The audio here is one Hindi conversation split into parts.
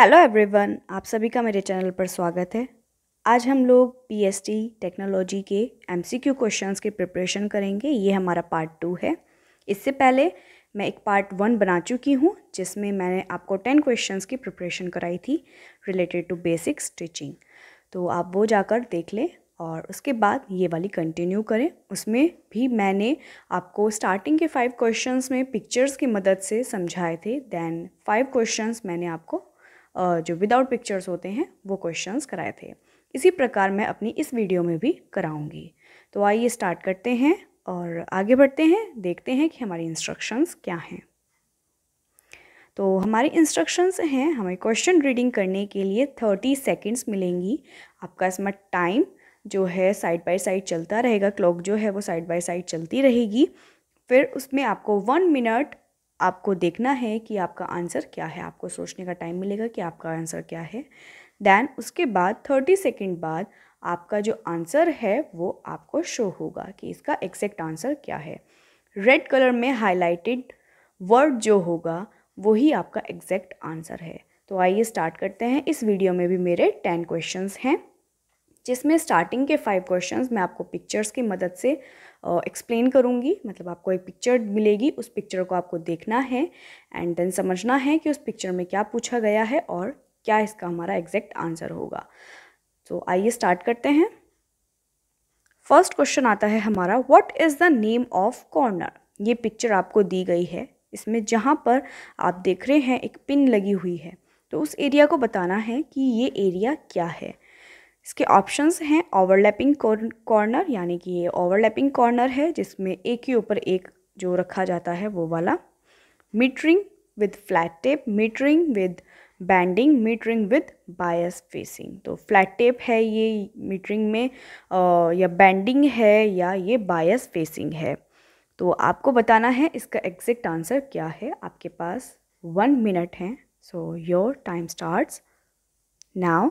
हेलो एवरीवन आप सभी का मेरे चैनल पर स्वागत है आज हम लोग पीएसटी टेक्नोलॉजी के एमसीक्यू क्वेश्चंस के प्रिपरेशन करेंगे ये हमारा पार्ट टू है इससे पहले मैं एक पार्ट वन बना चुकी हूँ जिसमें मैंने आपको टेन क्वेश्चंस की प्रिपरेशन कराई थी रिलेटेड टू बेसिक स्टिचिंग तो आप वो जाकर देख लें और उसके बाद ये वाली कंटिन्यू करें उसमें भी मैंने आपको स्टार्टिंग के फाइव क्वेश्चंस में पिक्चर्स की मदद से समझाए थे दैन फाइव क्वेश्चंस मैंने आपको जो विदाउट पिक्चर्स होते हैं वो क्वेश्चंस कराए थे इसी प्रकार मैं अपनी इस वीडियो में भी कराऊंगी तो आइए स्टार्ट करते हैं और आगे बढ़ते हैं देखते हैं कि हमारी इंस्ट्रक्शंस क्या हैं तो हमारे इंस्ट्रक्शंस हैं हमें क्वेश्चन रीडिंग करने के लिए थर्टी सेकेंड्स मिलेंगी आपका इसमें टाइम जो है साइड बाय साइड चलता रहेगा क्लॉक जो है वो साइड बाय साइड चलती रहेगी फिर उसमें आपको वन मिनट आपको देखना है कि आपका आंसर क्या है आपको सोचने का टाइम मिलेगा कि आपका आंसर क्या है देन उसके बाद थर्टी सेकेंड बाद आपका जो आंसर है वो आपको शो होगा कि इसका एक्जैक्ट आंसर क्या है रेड कलर में हाईलाइटेड वर्ड जो होगा वही आपका एग्जैक्ट आंसर है तो आइए स्टार्ट करते हैं इस वीडियो में भी मेरे टेन क्वेश्चंस हैं जिसमें स्टार्टिंग के फाइव क्वेश्चंस मैं आपको पिक्चर्स की मदद से एक्सप्लेन करूँगी मतलब आपको एक पिक्चर मिलेगी उस पिक्चर को आपको देखना है एंड देन समझना है कि उस पिक्चर में क्या पूछा गया है और क्या इसका हमारा एग्जैक्ट आंसर होगा तो आइए स्टार्ट करते हैं फर्स्ट क्वेश्चन आता है हमारा what is the name of corner ये पिक्चर आपको दी गई है इसमें जहाँ पर आप देख रहे हैं एक पिन लगी हुई है तो उस एरिया को बताना है कि ये एरिया क्या है इसके ऑप्शंस हैं ओवरलैपिंग कॉर्नर यानी कि ये ओवरलैपिंग कॉर्नर है जिसमें एक ही ऊपर एक जो रखा जाता है वो वाला metering with flat tape metering with banding metering with bias facing तो फ्लैट टेप है ये मीटरिंग में आ, या बैंडिंग है या ये बायस फेसिंग है तो आपको बताना है इसका एग्जैक्ट आंसर क्या है आपके पास वन मिनट हैं so your time starts now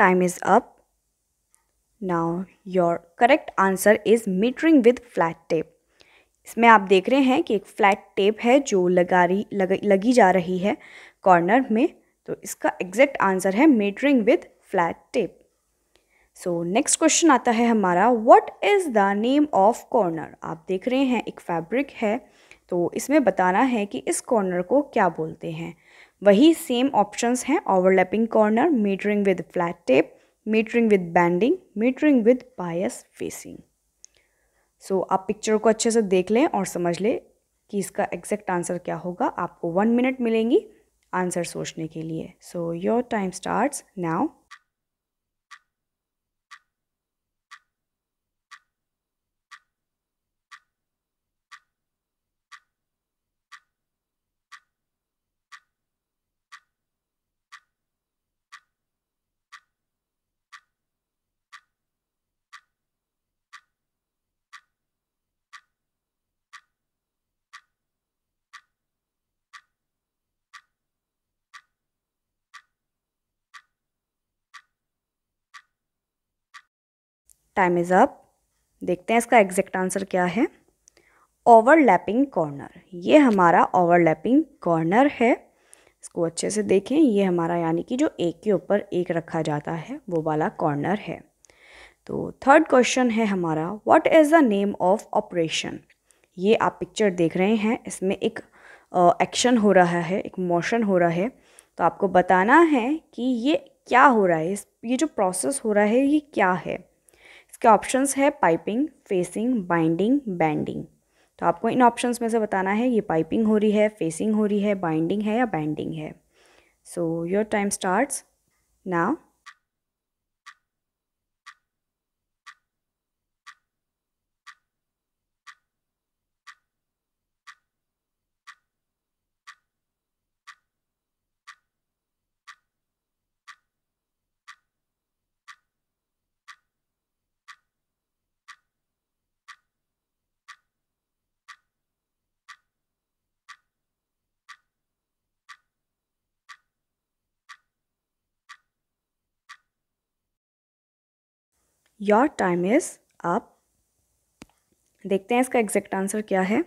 Time is up. Now your correct answer is metering with flat tape. इसमें आप देख रहे हैं कि एक फ्लैट टेप है जो लगा रही लग, लगी जा रही है कॉर्नर में तो इसका एग्जैक्ट आंसर है metering with flat tape so next question आता है हमारा what is the name of corner आप देख रहे हैं एक फैब्रिक है तो इसमें बताना है कि इस कॉर्नर को क्या बोलते हैं वही सेम ऑप्शंस हैं overlapping corner metering with flat tape metering with banding metering with bias facing so आप पिक्चर को अच्छे से देख लें और समझ लें कि इसका एग्जैक्ट आंसर क्या होगा आपको वन मिनट मिलेंगी आंसर सोचने के लिए so your time starts now time is up देखते हैं इसका एग्जैक्ट आंसर क्या है ओवरलैपिंग कॉर्नर ये हमारा ओवरलैपिंग कॉर्नर है इसको अच्छे से देखें ये हमारा यानी कि जो एक के ऊपर एक रखा जाता है वो वाला कॉर्नर है तो थर्ड क्वेश्चन है हमारा what is the name of operation ये आप पिक्चर देख रहे हैं इसमें एक एक्शन हो रहा है एक मोशन हो रहा है तो आपको बताना है कि ये क्या हो रहा है ये जो प्रोसेस हो रहा है ये क्या है इसके ऑप्शंस है पाइपिंग फेसिंग बाइंडिंग बैंडिंग तो आपको इन ऑप्शंस में से बताना है ये पाइपिंग हो रही है फेसिंग हो रही है बाइंडिंग है या बैंडिंग है so your time starts now your time is up देखते हैं इसका एग्जैक्ट आंसर क्या है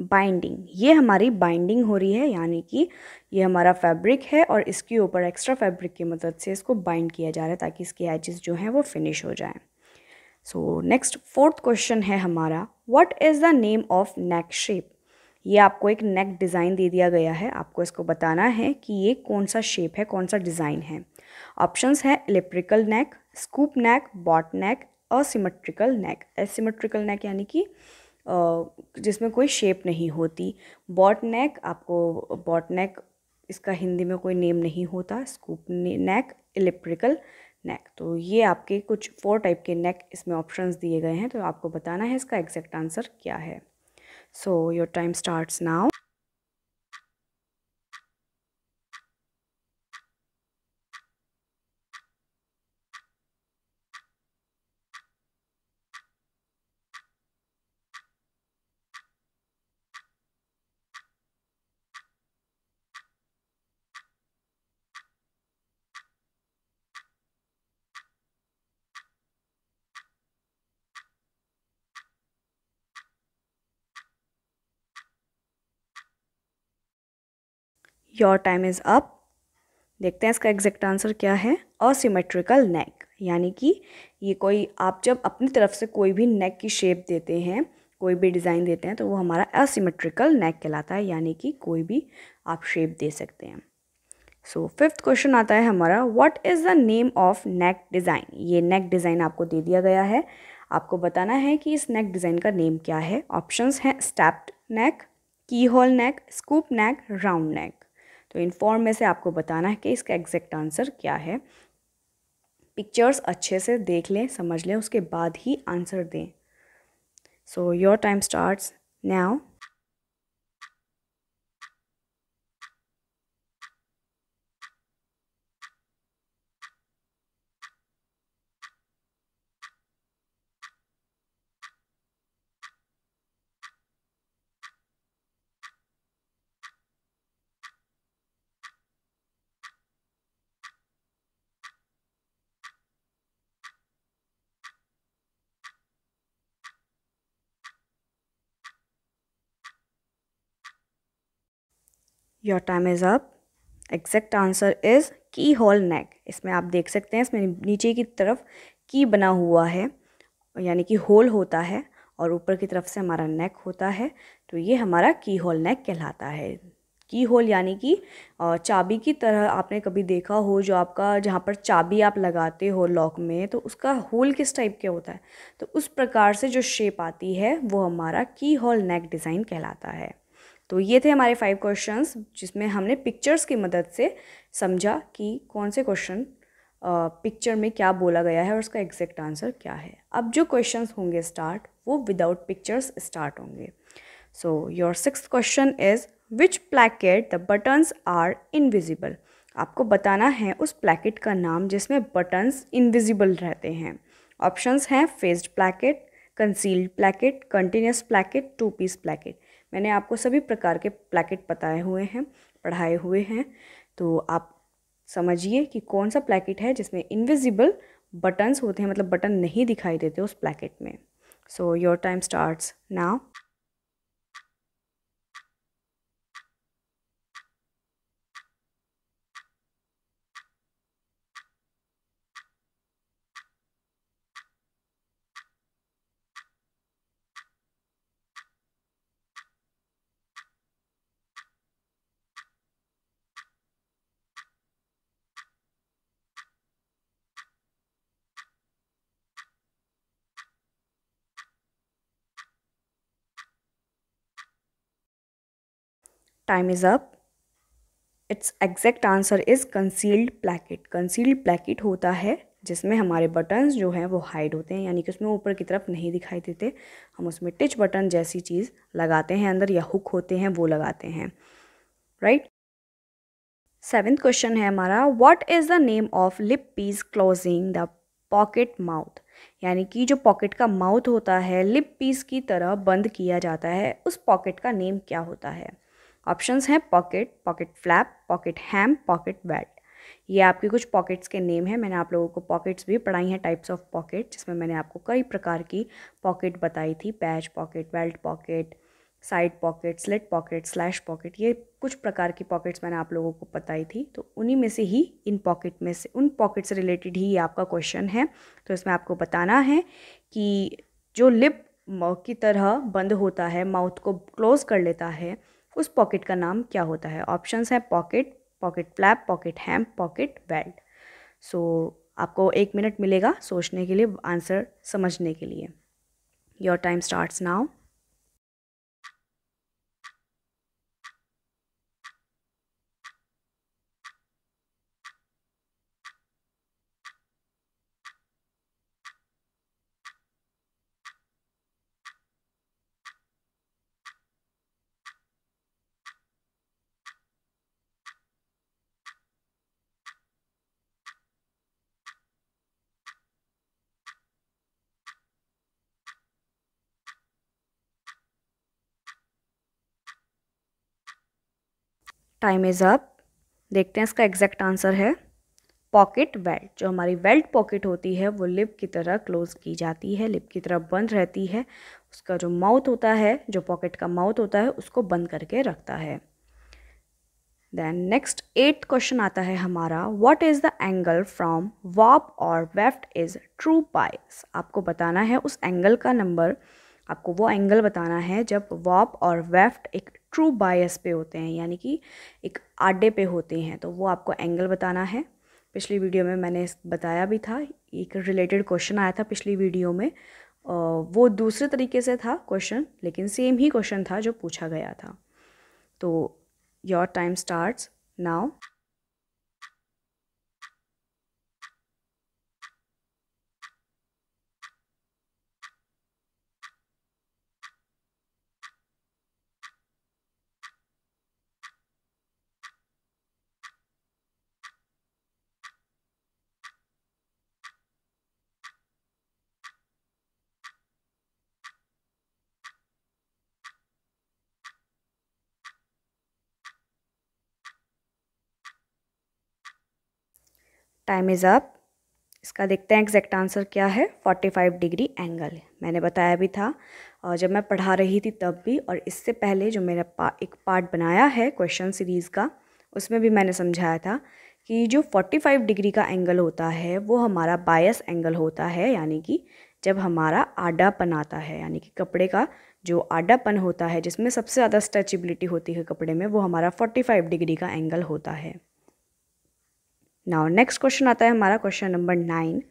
बाइंडिंग ये हमारी बाइंडिंग हो रही है यानी कि ये हमारा फैब्रिक है और इसके ऊपर एक्स्ट्रा फैब्रिक की मदद से इसको बाइंड किया जा रहा है ताकि इसके एचिस जो हैं वो फिनिश हो जाए सो नेक्स्ट फोर्थ क्वेश्चन है हमारा what is the name of neck shape ये आपको एक नेक डिज़ाइन दे दिया गया है आपको इसको बताना है कि ये कौन सा शेप है कौन सा डिज़ाइन है ऑप्शंस है electrical neck scoop neck boat neck asymmetrical neck asymmetrical neck यानी कि जिसमें कोई शेप नहीं होती बॉट नेक आपको बॉट नेक इसका हिंदी में कोई नेम नहीं होता स्कूप नेक इलेक्ट्रिकल नेक तो ये आपके कुछ फोर टाइप के नेक इसमें ऑप्शंस दिए गए हैं तो आपको बताना है इसका एग्जैक्ट आंसर क्या है so your time starts now your time is up देखते हैं इसका एग्जैक्ट आंसर क्या है असीमेट्रिकल नेक यानी कि ये कोई आप जब अपनी तरफ से कोई भी नेक की शेप देते हैं कोई भी डिज़ाइन देते हैं तो वो हमारा असीमेट्रिकल नेक कहलाता है यानी कि कोई भी आप शेप दे सकते हैं सो फिफ्थ क्वेश्चन आता है हमारा what is the name of neck design ये नेक डिज़ाइन आपको दे दिया गया है आपको बताना है कि इस नेक डिज़ाइन का नेम क्या है ऑप्शंस हैं stepped neck key hole neck scoop neck round neck तो इन फॉर्म में से आपको बताना है कि इसका एग्जैक्ट आंसर क्या है पिक्चर्स अच्छे से देख लें समझ लें उसके बाद ही आंसर दें so your time starts now your time is up exact answer is key hole neck इसमें आप देख सकते हैं इसमें नीचे की तरफ की बना हुआ है यानी कि होल होता है और ऊपर की तरफ से हमारा नेक होता है तो ये हमारा की होल नेक कहलाता है की होल यानी कि चाबी की तरह आपने कभी देखा हो जो आपका जहाँ पर चाबी आप लगाते हो लॉक में तो उसका होल किस टाइप के होता है तो उस प्रकार से जो शेप आती है वो हमारा की होल नेक डिज़ाइन कहलाता है तो ये थे हमारे फाइव क्वेश्चंस जिसमें हमने पिक्चर्स की मदद से समझा कि कौन से क्वेश्चन पिक्चर में क्या बोला गया है और उसका एग्जैक्ट आंसर क्या है अब जो क्वेश्चंस होंगे स्टार्ट वो विदाउट पिक्चर्स स्टार्ट होंगे so your six question is which placket the buttons are invisible आपको बताना है उस प्लैकेट का नाम जिसमें बटन्स इनविजिबल रहते हैं ऑप्शंस हैं faced placket concealed placket continuous placket two piece placket मैंने आपको सभी प्रकार के प्लैकेट बताए हुए हैं पढ़ाए हुए हैं तो आप समझिए कि कौन सा प्लैकेट है जिसमें इनविजिबल बटन्स होते हैं मतलब बटन नहीं दिखाई देते उस प्लैकेट में so your time starts now time is up it's exact answer is concealed placket concealed placket होता है जिसमें हमारे बटन्स जो हैं वो हाइड होते हैं यानी कि उसमें ऊपर की तरफ नहीं दिखाई देते हम उसमें टिच बटन जैसी चीज़ लगाते हैं अंदर या हुक होते हैं वो लगाते हैं राइट सेवेंथ क्वेश्चन है हमारा what is the name of lip piece closing the pocket mouth यानी कि जो पॉकेट का माउथ होता है लिप पीस की तरह बंद किया जाता है उस पॉकेट का नेम क्या होता है ऑप्शंस हैं pocket pocket flap pocket hem pocket bat ये आपके कुछ पॉकेट्स के नेम हैं मैंने आप लोगों को पॉकेट्स भी पढ़ाई हैं टाइप्स ऑफ पॉकेट जिसमें मैंने आपको कई प्रकार की पॉकेट बताई थी patch pocket belt pocket side pocket slit pocket slash pocket ये कुछ प्रकार की पॉकेट्स मैंने आप लोगों को बताई थी तो उन्हीं में से ही इन पॉकेट में से उन पॉकेट से रिलेटेड ही ये आपका क्वेश्चन है तो इसमें आपको बताना है कि जो लिप की तरह बंद होता है माउथ को क्लोज़ कर लेता है उस पॉकेट का नाम क्या होता है ऑप्शंस हैं pocket pocket flap pocket hem pocket belt so आपको एक मिनट मिलेगा सोचने के लिए आंसर समझने के लिए your time starts now time is up देखते हैं इसका एग्जैक्ट आंसर है पॉकेट बेल्ट जो हमारी बेल्ट पॉकेट होती है वो लिप की तरह क्लोज की जाती है लिप की तरह बंद रहती है उसका जो माउथ होता है जो पॉकेट का माउथ होता है उसको बंद करके रखता है देन नेक्स्ट एट क्वेश्चन आता है हमारा what is the angle from warp और वेफ्ट इज़ ट्रू पाइस आपको बताना है उस एंगल का नंबर आपको वो एंगल बताना है जब वॉप और वेफ्ट एक ट्रू बायस पे होते हैं यानी कि एक आडे पे होते हैं तो वो आपको एंगल बताना है पिछली वीडियो में मैंने बताया भी था एक रिलेटेड क्वेश्चन आया था पिछली वीडियो में वो दूसरे तरीके से था क्वेश्चन लेकिन सेम ही क्वेश्चन था जो पूछा गया था तो your time starts now time is up इसका देखते हैं एग्जैक्ट आंसर क्या है 45 डिग्री एंगल मैंने बताया भी था और जब मैं पढ़ा रही थी तब भी और इससे पहले जो मेरा पा, एक पार्ट बनाया है क्वेश्चन सीरीज़ का उसमें भी मैंने समझाया था कि जो 45 डिग्री का एंगल होता है वो हमारा बायस एंगल होता है यानी कि जब हमारा आडापन आता है यानी कि कपड़े का जो आडापन होता है जिसमें सबसे ज़्यादा स्ट्रेचिबिलिटी होती है कपड़े में वो हमारा 45 डिग्री का एंगल होता है नाउ नेक्स्ट क्वेश्चन आता है हमारा question number nine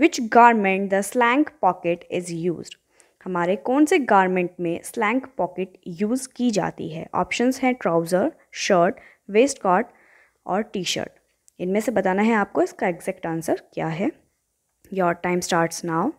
which garment the slant pocket is use हमारे कौन से गारमेंट में स्लैंक पॉकेट यूज़ की जाती है ऑप्शंस हैं ट्राउज़र शर्ट वेस्ट कॉट और टी शर्ट इनमें से बताना है आपको इसका एग्जैक्ट आंसर क्या है your time starts now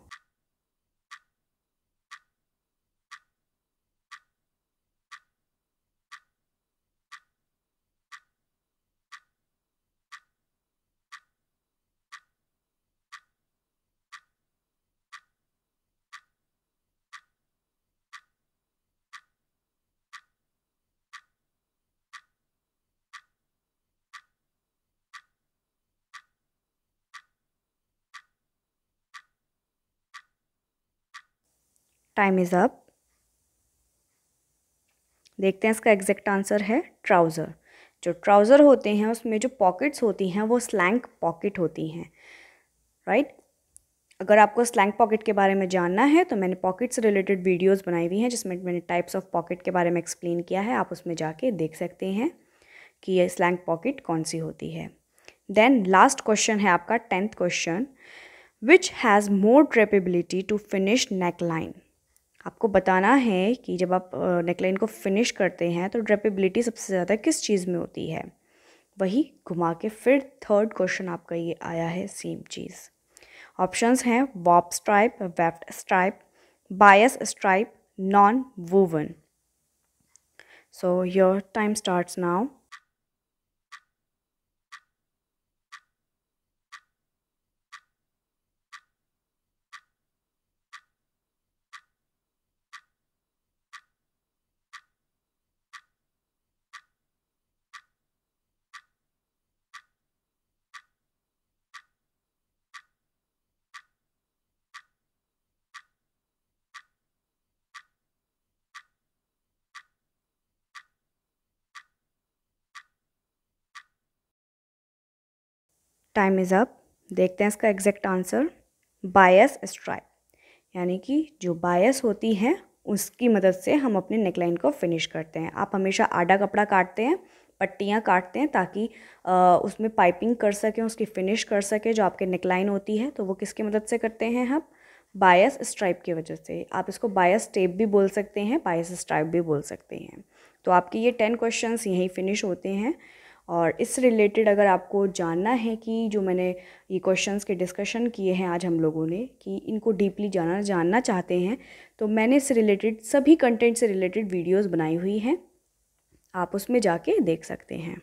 time is up देखते हैं इसका एग्जैक्ट आंसर है ट्राउज़र जो ट्राउज़र होते हैं उसमें जो पॉकेट्स होती हैं वो स्लैंक पॉकेट होती हैं राइट right? अगर आपको स्लैंग पॉकेट के बारे में जानना है तो मैंने पॉकेट से रिलेटेड वीडियोस बनाई हुई हैं जिसमें मैंने टाइप्स ऑफ पॉकेट के बारे में एक्सप्लेन किया है आप उसमें जाके देख सकते हैं कि ये स्लैंग पॉकेट कौन सी होती है देन लास्ट क्वेश्चन है आपका tenth question which has more drapability to finish neckline आपको बताना है कि जब आप नेकलाइन को फिनिश करते हैं तो ड्रेपेबिलिटी सबसे ज़्यादा किस चीज़ में होती है वही घुमा के फिर थर्ड क्वेश्चन आपका ये आया है सेम चीज़ ऑप्शंस हैं warp stripe weft stripe bias stripe non woven so your time starts now time is up देखते हैं इसका एग्जैक्ट आंसर बायस स्ट्राइप यानी कि जो बायस होती है उसकी मदद से हम अपने नेकलाइन को फिनिश करते हैं आप हमेशा आडा कपड़ा काटते हैं पट्टियाँ काटते हैं ताकि आ, उसमें पाइपिंग कर सकें उसकी फिनिश कर सकें जो आपके नेकलाइन होती है तो वो किसकी मदद से करते हैं हम बायस स्ट्राइप की वजह से आप इसको बायस टेप भी बोल सकते हैं बायस स्ट्राइप भी बोल सकते हैं तो आपके ये टेन क्वेश्चंस यहीं फिनिश होते हैं और इस रिलेटेड अगर आपको जानना है कि जो मैंने ये क्वेश्चंस के डिस्कशन किए हैं आज हम लोगों ने कि इनको डीपली जाना जानना चाहते हैं तो मैंने इस रिलेटेड सभी कंटेंट से रिलेटेड वीडियोस बनाई हुई हैं आप उसमें जाके देख सकते हैं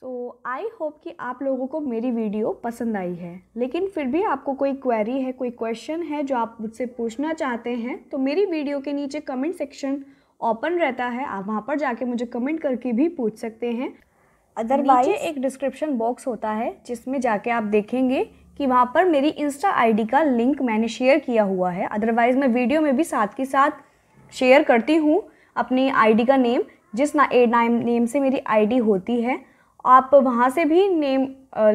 तो आई होप कि आप लोगों को मेरी वीडियो पसंद आई है लेकिन फिर भी आपको कोई क्वेरी है कोई क्वेश्चन है जो आप मुझसे पूछना चाहते हैं तो मेरी वीडियो के नीचे कमेंट सेक्शन ओपन रहता है आप वहाँ पर जाके मुझे कमेंट करके भी पूछ सकते हैं अदरवाइज एक डिस्क्रिप्शन बॉक्स होता है जिसमें जाके आप देखेंगे कि वहाँ पर मेरी इंस्टा आईडी का लिंक मैंने शेयर किया हुआ है अदरवाइज़ मैं वीडियो में भी साथ के साथ शेयर करती हूँ अपनी आईडी का नेम जिस ना ए नाम नेम से मेरी आईडी होती है आप वहाँ से भी नेम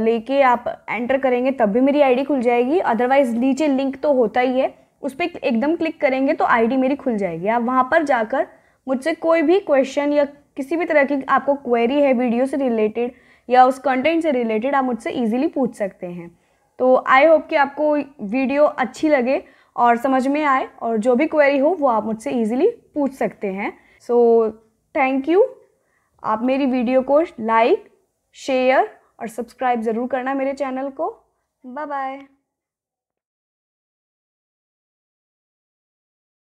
लेके आप एंटर करेंगे तब भी मेरी आईडी खुल जाएगी अदरवाइज़ नीचे लिंक तो होता ही है उस पर एकदम क्लिक करेंगे तो आईडी मेरी खुल जाएगी आप वहाँ पर जाकर मुझसे कोई भी क्वेश्चन या किसी भी तरह की आपको क्वेरी है वीडियो से रिलेटेड या उस कंटेंट से रिलेटेड आप मुझसे इजीली पूछ सकते हैं तो आई होप कि आपको वीडियो अच्छी लगे और समझ में आए और जो भी क्वेरी हो वो आप मुझसे इजीली पूछ सकते हैं सो थैंक यू आप मेरी वीडियो को लाइक शेयर और सब्सक्राइब ज़रूर करना मेरे चैनल को बाय बाय